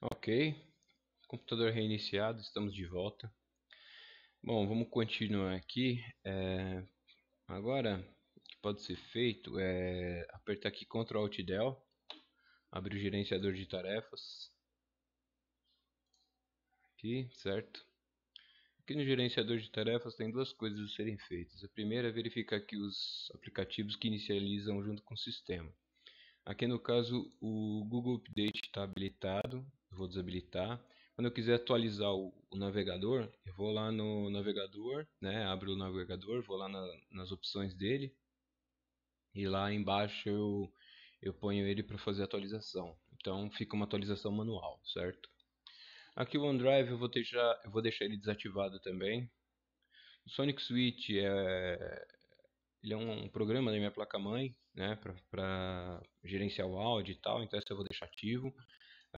Ok, computador reiniciado, estamos de volta. Bom, vamos continuar aqui. É, agora, o que pode ser feito é apertar aqui Ctrl Alt Del, abrir o gerenciador de tarefas. Aqui, certo? Aqui no gerenciador de tarefas tem duas coisas a serem feitas. A primeira é verificar aqui os aplicativos que inicializam junto com o sistema. Aqui no caso o Google Update está habilitado eu vou desabilitar. Quando eu quiser atualizar o, o navegador, eu vou lá no navegador, né, abro o navegador, vou lá na, nas opções dele e lá embaixo eu, eu ponho ele para fazer atualização. Então fica uma atualização manual, certo? Aqui o OneDrive eu vou deixar, eu vou deixar ele desativado também. O Sonic Switch é, ele é um programa da minha placa-mãe, né, para gerenciar o áudio e tal, então esse eu vou deixar ativo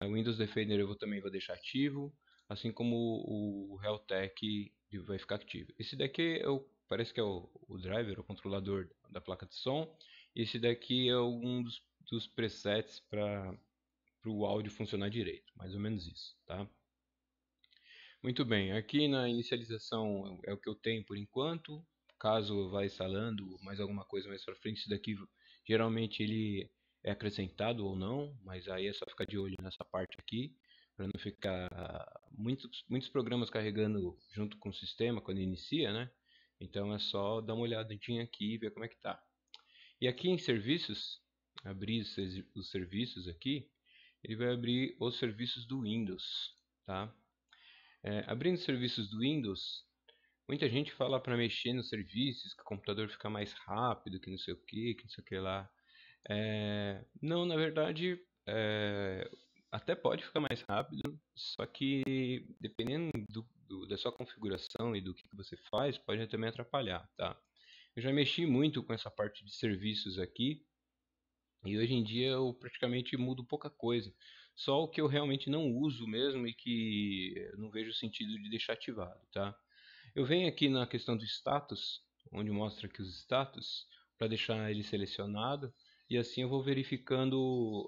o Windows Defender eu também vou deixar ativo, assim como o Realtek vai ficar ativo. Esse daqui é parece que é o, o driver, o controlador da placa de som. Esse daqui é um dos, dos presets para o áudio funcionar direito, mais ou menos isso, tá? Muito bem, aqui na inicialização é o que eu tenho por enquanto. Caso vá instalando mais alguma coisa mais para frente, isso daqui geralmente ele é acrescentado ou não, mas aí é só ficar de olho nessa parte aqui, para não ficar muitos, muitos programas carregando junto com o sistema quando inicia, né? Então é só dar uma olhadinha aqui e ver como é que tá. E aqui em serviços, abrir os serviços aqui, ele vai abrir os serviços do Windows, tá? É, abrindo serviços do Windows, muita gente fala para mexer nos serviços, que o computador fica mais rápido, que não sei o que, que não sei o que lá. É, não, na verdade, é, até pode ficar mais rápido, só que dependendo do, do, da sua configuração e do que, que você faz, pode até me atrapalhar, tá? Eu já mexi muito com essa parte de serviços aqui, e hoje em dia eu praticamente mudo pouca coisa. Só o que eu realmente não uso mesmo e que não vejo sentido de deixar ativado, tá? Eu venho aqui na questão do status, onde mostra aqui os status, para deixar ele selecionado e assim eu vou verificando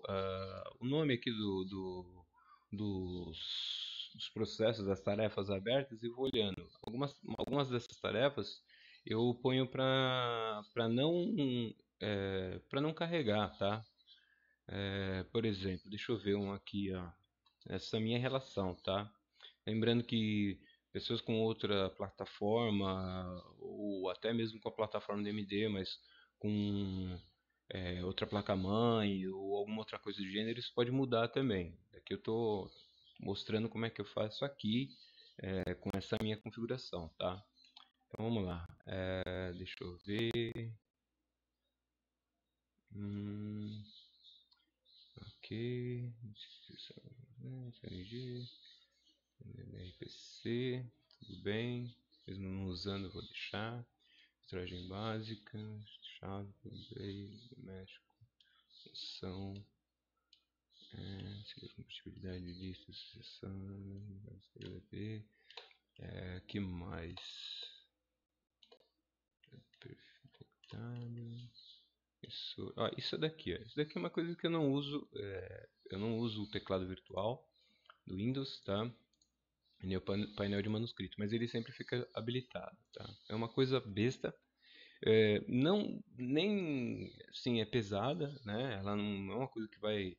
uh, o nome aqui do, do dos, dos, processos, das tarefas abertas e vou olhando. Algumas, algumas dessas tarefas eu ponho para não, é, não carregar, tá? É, por exemplo, deixa eu ver um aqui, ó. essa minha relação, tá? Lembrando que pessoas com outra plataforma, ou até mesmo com a plataforma DMD, mas com é, outra placa-mãe ou alguma outra coisa do gênero, isso pode mudar também. Aqui eu estou mostrando como é que eu faço aqui é, com essa minha configuração, tá? Então vamos lá, é, deixa eu ver... Hum, ok, RPC, tudo bem, mesmo não usando vou deixar filtragem básica, chave, Blaze, México, são é, compatibilidade de lista, sessão, LP, é, que mais? Perfeitado. Isso, isso daqui, ó. isso daqui é uma coisa que eu não uso, é, eu não uso o teclado virtual do Windows, tá? e é painel de manuscrito, mas ele sempre fica habilitado, tá? É uma coisa besta, é, não nem sim é pesada, né? Ela não é uma coisa que vai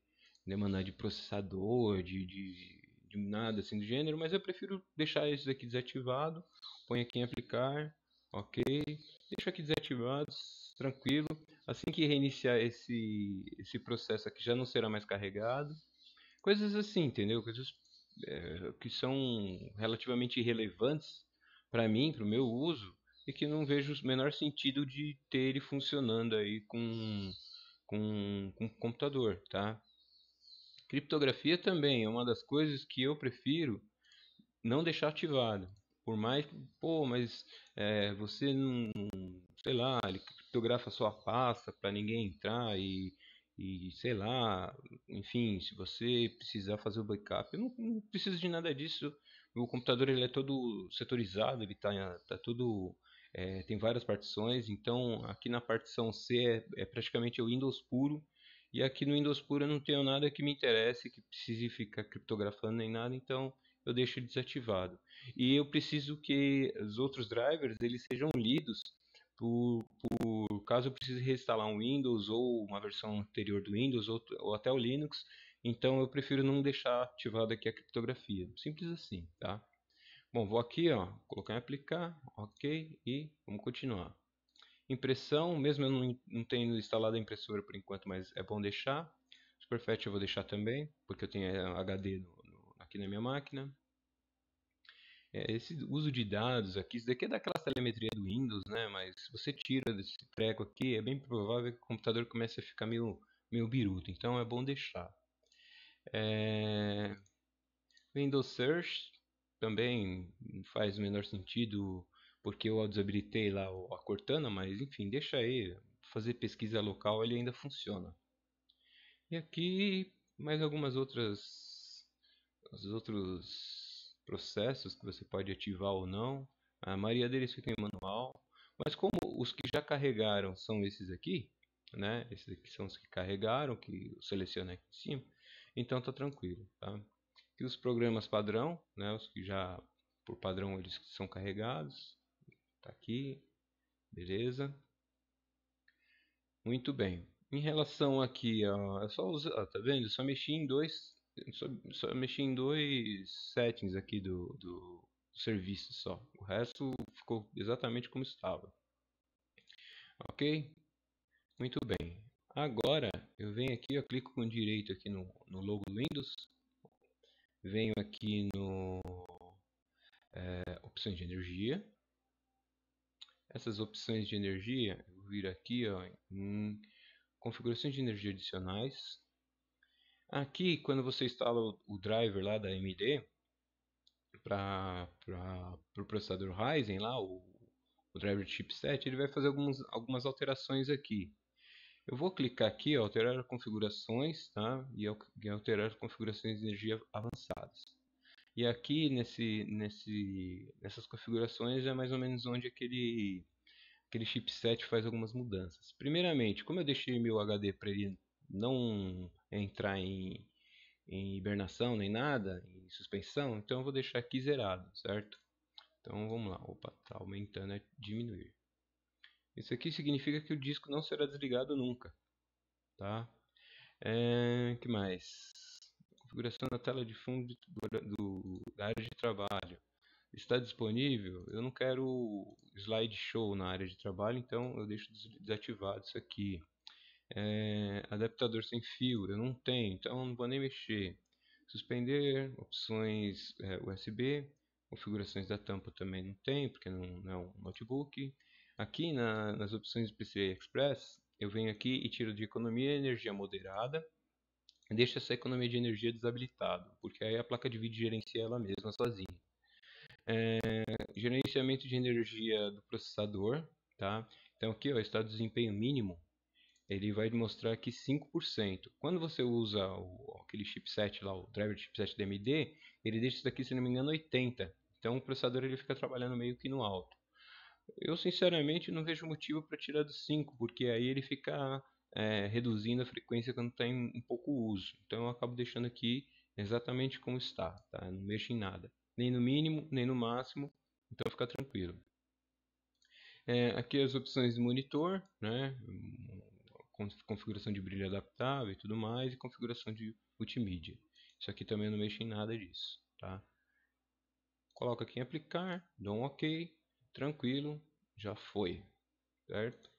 demandar de processador, de, de, de nada assim do gênero, mas eu prefiro deixar isso aqui desativado, põe aqui em aplicar, ok, deixa aqui desativado, tranquilo. Assim que reiniciar esse esse processo aqui já não será mais carregado, coisas assim, entendeu? Coisas é, que são relativamente irrelevantes para mim, para o meu uso, e que não vejo o menor sentido de ter ele funcionando aí com, com, com computador, tá? Criptografia também é uma das coisas que eu prefiro não deixar ativado. Por mais que, pô, mas é, você não, sei lá, ele criptografa sua pasta para ninguém entrar e e sei lá, enfim, se você precisar fazer o backup, eu não, não preciso de nada disso. Meu computador ele é todo setorizado, ele tá, tá tudo é, tem várias partições, então aqui na partição C é, é praticamente o Windows puro. E aqui no Windows puro eu não tenho nada que me interesse, que precise ficar criptografando nem nada, então eu deixo desativado. E eu preciso que os outros drivers eles sejam lidos por, por caso eu precise reinstalar um Windows ou uma versão anterior do Windows ou, ou até o Linux. Então eu prefiro não deixar ativada aqui a criptografia. Simples assim, tá? Bom, vou aqui, ó, colocar em aplicar, ok, e vamos continuar. Impressão, mesmo eu não, não tenho instalado a impressora por enquanto, mas é bom deixar. Superfetch eu vou deixar também, porque eu tenho HD eh, no, no, aqui na minha máquina. É, esse uso de dados aqui, isso daqui é daquela telemetria do Windows, né? Mas se você tira desse treco aqui, é bem provável que o computador comece a ficar meio, meio biruto. Então é bom deixar. É... Windows Search também faz o menor sentido porque eu desabilitei lá a Cortana, mas enfim, deixa aí, fazer pesquisa local ele ainda funciona. E aqui mais algumas outras os outros processos que você pode ativar ou não. A maioria deles fica em manual. Mas como os que já carregaram são esses aqui, né? Esses aqui são os que carregaram, que eu selecionei aqui em cima. Então tá tranquilo, tá? os programas padrão, né? Os que já por padrão eles são carregados. Tá aqui. Beleza? Muito bem. Em relação aqui, ó, é só usar, tá vendo? só mexi em dois só, só mexi em dois settings aqui do, do serviço só. O resto ficou exatamente como estava. Ok? Muito bem. Agora eu venho aqui, eu clico com direito aqui no, no logo Windows. Venho aqui no é, opções de energia. Essas opções de energia, eu vir aqui ó, em configurações de energia adicionais. Aqui, quando você instala o driver lá da AMD para o pro processador Ryzen, lá, o, o driver chipset, ele vai fazer algumas algumas alterações aqui. Eu vou clicar aqui, ó, alterar configurações, tá? E, e alterar configurações de energia avançadas. E aqui nesse, nesse, nessas configurações é mais ou menos onde aquele, aquele chipset faz algumas mudanças. Primeiramente, como eu deixei meu HD para ele não entrar em, em hibernação nem nada, em suspensão, então eu vou deixar aqui zerado, certo? Então vamos lá, opa, tá aumentando, é diminuir. Isso aqui significa que o disco não será desligado nunca, tá? É, que mais? Configuração da tela de fundo do, do, da área de trabalho. Está disponível? Eu não quero slideshow na área de trabalho, então eu deixo desativado isso aqui. É, adaptador sem fio, eu não tenho, então não vou nem mexer. Suspender, opções é, USB, configurações da tampa também não tem, porque não, não é um notebook. Aqui na, nas opções do PCI Express, eu venho aqui e tiro de economia energia moderada, deixa essa economia de energia desabilitada, porque aí a placa de vídeo gerencia ela mesma sozinha. É, gerenciamento de energia do processador, tá? Então aqui ó, está o desempenho mínimo, ele vai mostrar aqui 5%. Quando você usa o, aquele chipset lá, o driver chipset DMD, ele deixa isso daqui, se não me engano, 80%. Então o processador ele fica trabalhando meio que no alto. Eu sinceramente não vejo motivo para tirar do 5, porque aí ele fica é, reduzindo a frequência quando está em um pouco uso. Então eu acabo deixando aqui exatamente como está, tá? não mexo em nada, nem no mínimo, nem no máximo, então fica tranquilo. É, aqui as opções de monitor, né? configuração de brilho adaptável e tudo mais, e configuração de multimídia. Isso aqui também não mexe em nada disso, tá? coloca aqui em aplicar, dou um OK, tranquilo, já foi, certo?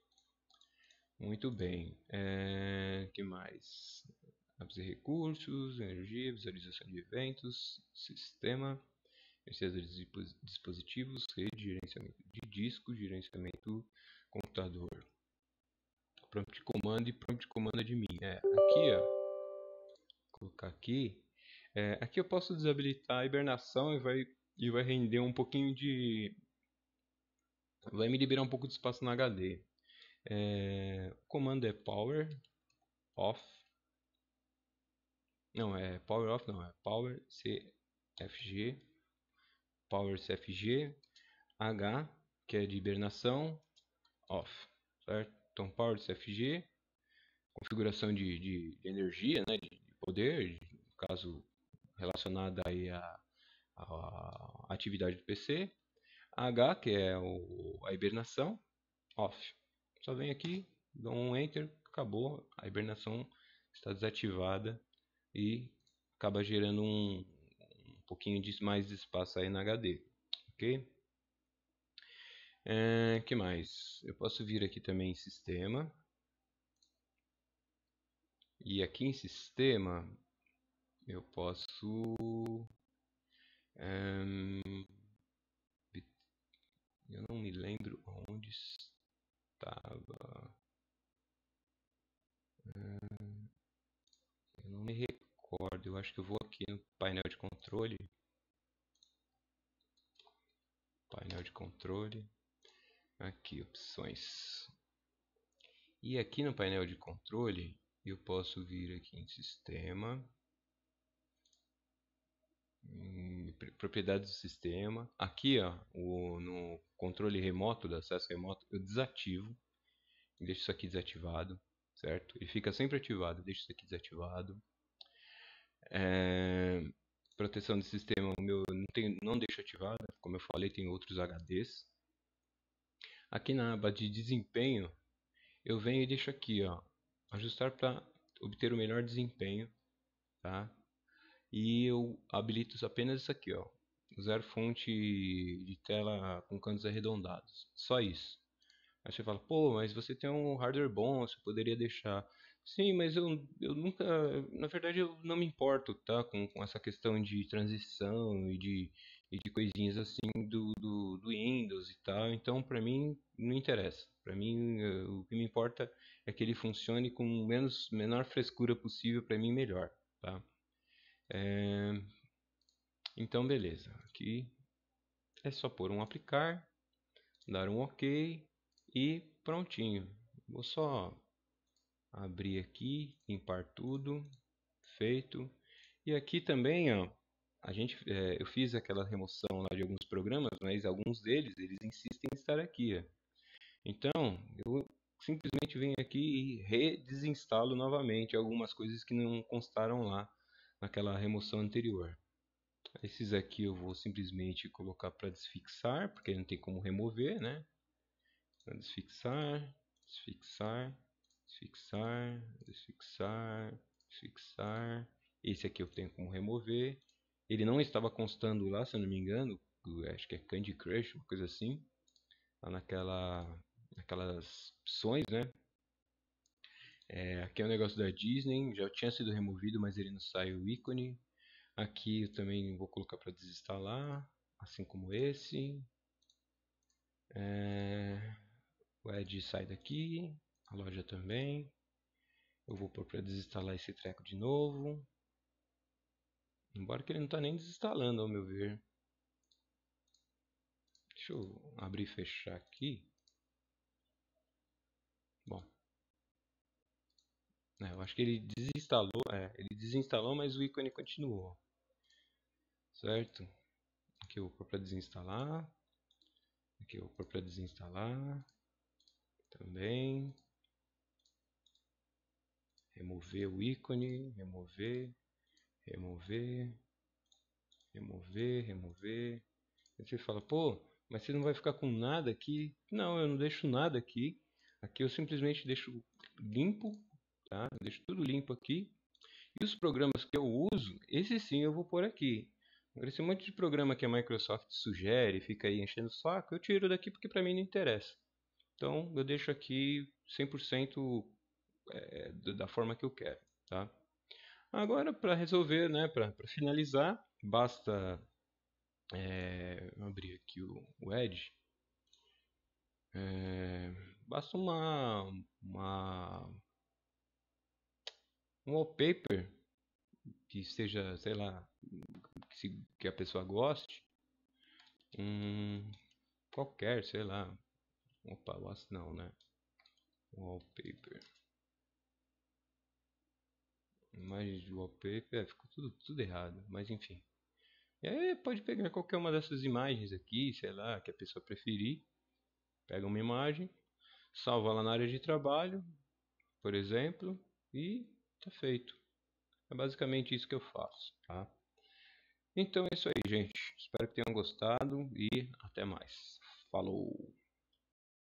Muito bem, é, que mais? Apps e recursos, energia, visualização de eventos, sistema, licença de dispositivos, rede, gerenciamento de disco, gerenciamento computador prompt comando e prompt comando admin. É, é, aqui, ó, vou colocar aqui. É, aqui eu posso desabilitar a hibernação e vai, e vai render um pouquinho de... Vai me liberar um pouco de espaço na HD. É, o comando é power off. Não, é power off não, é power cfg, power cfg, h, que é de hibernação, off, certo? Tom Power CFG, configuração de, de, de energia, né, de, poder, no caso relacionada aí à, à, atividade do PC, H, que é o, a hibernação, off. Só vem aqui, dou um enter, acabou, a hibernação está desativada e acaba gerando um, um pouquinho de mais espaço aí na HD, ok? É, que mais? Eu posso vir aqui também em sistema. E aqui em sistema eu posso um, eh, eu não me lembro onde estava. Eh, eu não me recordo. Eu acho que eu vou aqui no painel de controle. Painel de controle. Aqui, opções. E aqui no painel de controle, eu posso vir aqui em sistema, propriedades do sistema. Aqui, ó, o, no controle remoto, do acesso remoto, eu desativo. deixo isso aqui desativado, certo? Ele fica sempre ativado, deixo isso aqui desativado. É, proteção do sistema, meu, não, tem, não deixo ativado, como eu falei, tem outros HDs, Aqui na aba de desempenho, eu venho e deixo aqui, ó, ajustar para obter o melhor desempenho, tá? E eu habilito apenas isso aqui, ó, usar fonte de tela com cantos arredondados, só isso. Aí você fala, pô, mas você tem um hardware bom, você poderia deixar. Sim, mas eu, eu nunca. Na verdade, eu não me importo tá, com, com essa questão de transição e de e de coisinhas assim do, do, do Windows e tal. Então, para mim, não interessa. Para mim, eh, o que me importa é que ele funcione com menos menor frescura possível, para mim, melhor. Tá? É... Então, beleza. Aqui é só pôr um aplicar, dar um OK e prontinho. Vou só abrir aqui, limpar tudo, feito. E aqui também, ó, a gente, é, eu fiz aquela remoção lá de alguns programas, mas alguns deles eles insistem em estar aqui. É. Então eu simplesmente venho aqui e redesinstalo novamente algumas coisas que não constaram lá naquela remoção anterior. Esses aqui eu vou simplesmente colocar para desfixar, porque não tem como remover, né? Desfixar, desfixar, desfixar, desfixar, desfixar. Esse aqui eu tenho como remover. Ele não estava constando lá, se eu não me engano, é, acho que é Candy Crush, uma coisa assim, lá naquela, naquelas opções, né? É, aqui é um negócio da Disney, já tinha sido removido, mas ele não sai o ícone. Aqui eu também vou colocar para desinstalar, assim como esse. É, o Edge sai daqui, a loja também. Eu vou pôr para desinstalar esse treco de novo. Embora que ele não está nem desinstalando, ao meu ver. Deixa eu abrir e fechar aqui. Bom. É, eu acho que ele desinstalou, é, ele desinstalou, mas o ícone continuou. Certo? Aqui eu vou para desinstalar. Aqui eu vou para desinstalar. Também. Remover o ícone, remover, remover, remover, remover. Aí você fala, pô, mas você não vai ficar com nada aqui? Não, eu não deixo nada aqui. Aqui eu simplesmente deixo limpo, tá? Eu deixo tudo limpo aqui. E os programas que eu uso, esse sim eu vou por aqui. Agora, esse monte de programa que a Microsoft sugere, fica aí enchendo o saco, eu tiro daqui porque para mim não interessa. Então, eu deixo aqui 100% é, eh, da forma que eu quero, tá? Agora, para resolver, né, para finalizar, basta é, abrir aqui o, o Edge. É, basta uma, uma um wallpaper que seja, sei lá, que, se, que a pessoa goste. Um, qualquer, sei lá. Opa, o não, né? imagens de wallpaper, é, ficou tudo, tudo errado, mas enfim. E aí pode pegar qualquer uma dessas imagens aqui, sei lá, que a pessoa preferir. Pega uma imagem, salva lá na área de trabalho, por exemplo, e tá feito. É basicamente isso que eu faço, tá? Então é isso aí, gente. Espero que tenham gostado e até mais. Falou!